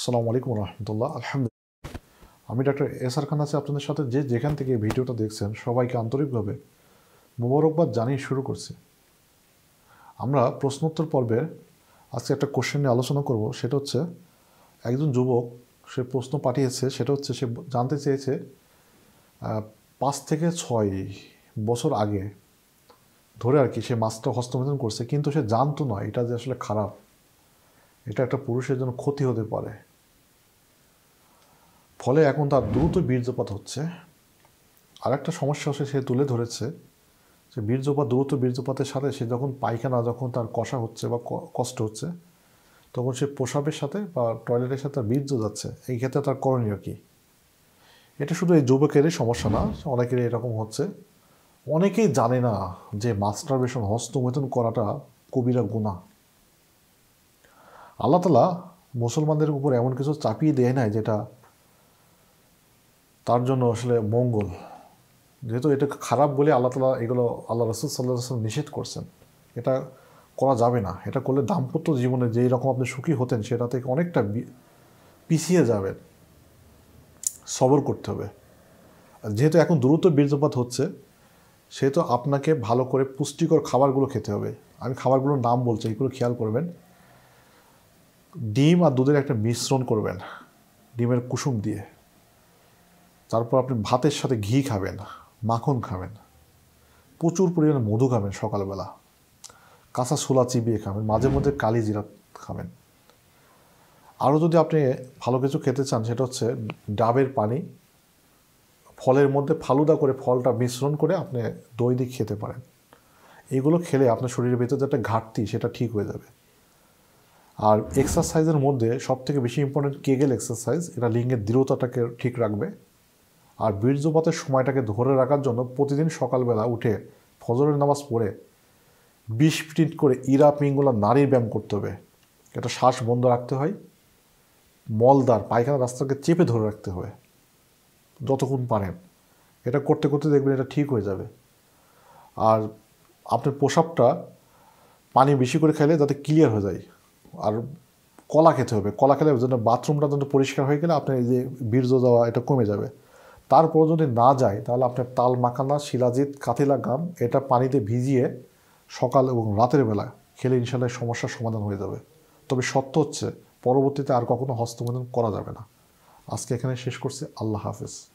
আসসালামু আলাইকুম রহমতুল্লাহ আলহামদুলিল্লাহ আমি ডাক্তার এস আর খান আছি আপনাদের সাথে যে যেখান থেকে ভিডিওটা দেখছেন সবাইকে আন্তরিকভাবে মোবারকবাদ জানিয়ে শুরু করছি আমরা প্রশ্নোত্তর পর্বে আজকে একটা কোশ্চেন নিয়ে আলোচনা করব সেটা হচ্ছে একজন যুবক সে প্রশ্ন পাঠিয়েছে সেটা হচ্ছে সে জানতে চেয়েছে পাঁচ থেকে ছয় বছর আগে ধরে আর কি সে মাছটা হস্তমেতন করছে কিন্তু সে জানতো না এটা যে আসলে খারাপ এটা একটা পুরুষের জন্য ক্ষতি হতে পারে ফলে এখন তার দ্রুত বীর্যপাত হচ্ছে আর একটা সমস্যা হচ্ছে সে তুলে ধরেছে যে বীর্যপাত দ্রুত বীর্যপাতের সাথে সে যখন পায়খানা যখন তার কষা হচ্ছে বা কষ্ট হচ্ছে তখন সে পোশাবের সাথে বা টয়লেটের সাথে তার বীর্য যাচ্ছে এই ক্ষেত্রে তার করণীয় কী এটা শুধু এই যুবকেরই সমস্যা না অনেকেরই এরকম হচ্ছে অনেকেই জানে না যে মাস্টারবেশন হস্তমেতন করাটা কবিরা গুণা আল্লাহতালা মুসলমানদের উপর এমন কিছু চাপিয়ে দেয় নাই যেটা তার জন্য আসলে মঙ্গল যেহেতু এটা খারাপ বলে আল্লাহ তালা এগুলো আল্লাহ রসুল সাল্লাহ নিষেধ করছেন এটা করা যাবে না এটা করলে দাম্পত্য জীবনে যেই রকম আপনি সুখী হতেন সেটা থেকে অনেকটা পিছিয়ে যাবেন সবর করতে হবে যেহেতু এখন দ্রুত বীর্যপাত হচ্ছে সেহেতু আপনাকে ভালো করে পুষ্টিকর খাবারগুলো খেতে হবে আমি খাবারগুলোর নাম বলছি এগুলো খেয়াল করবেন ডিম আর দুধের একটা মিশ্রণ করবেন ডিমের কুসুম দিয়ে তারপর আপনি ভাতের সাথে ঘি খাবেন মাখন খাবেন প্রচুর পরিমাণে মধু খাবেন সকালবেলা কাঁচা ছোলা চিবিয়ে খাবেন মাঝে মধ্যে কালি জিরা খাবেন আরও যদি আপনি ভালো কিছু খেতে চান সেটা হচ্ছে ডাবের পানি ফলের মধ্যে ফালুদা করে ফলটা মিশ্রণ করে আপনি দই দিয়ে খেতে পারেন এগুলো খেলে আপনার শরীরের ভেতরে যে একটা ঘাটতি সেটা ঠিক হয়ে যাবে আর এক্সারসাইজের মধ্যে সবথেকে বেশি ইম্পর্টেন্ট কেগেল এক্সারসাইজ এটা লিঙ্গের দৃঢ়তাটাকে ঠিক রাখবে আর বীর্যপাতের সময়টাকে ধরে রাখার জন্য প্রতিদিন সকালবেলা উঠে ফজরের নামাজ পড়ে বিশ মিনিট করে ইরা পিঙ্গুলা নারীর ব্যায়াম করতে হবে এটা শ্বাস বন্ধ রাখতে হয় মলদার পায়খানা রাস্তাকে চেপে ধরে রাখতে হবে যতক্ষণ পারেন এটা করতে করতে দেখবেন এটা ঠিক হয়ে যাবে আর আপনার প্রসাবটা পানি বেশি করে খেলে যাতে ক্লিয়ার হয়ে যায় আর কলা খেতে হবে কলা খেলে যেন বাথরুমটা যেন পরিষ্কার হয়ে গেলে আপনার এই যে বীর্য দেওয়া এটা কমে যাবে তারপর যদি না যায় তাহলে আপনার তাল মাখানা শিলাজিৎ কাতিলা গাম এটা পানিতে ভিজিয়ে সকাল এবং রাতের বেলা খেলে ইনশাল্লাহ সমস্যার সমাধান হয়ে যাবে তবে সত্য হচ্ছে পরবর্তীতে আর কখনো হস্তমোদন করা যাবে না আজকে এখানে শেষ করছি আল্লাহ হাফেজ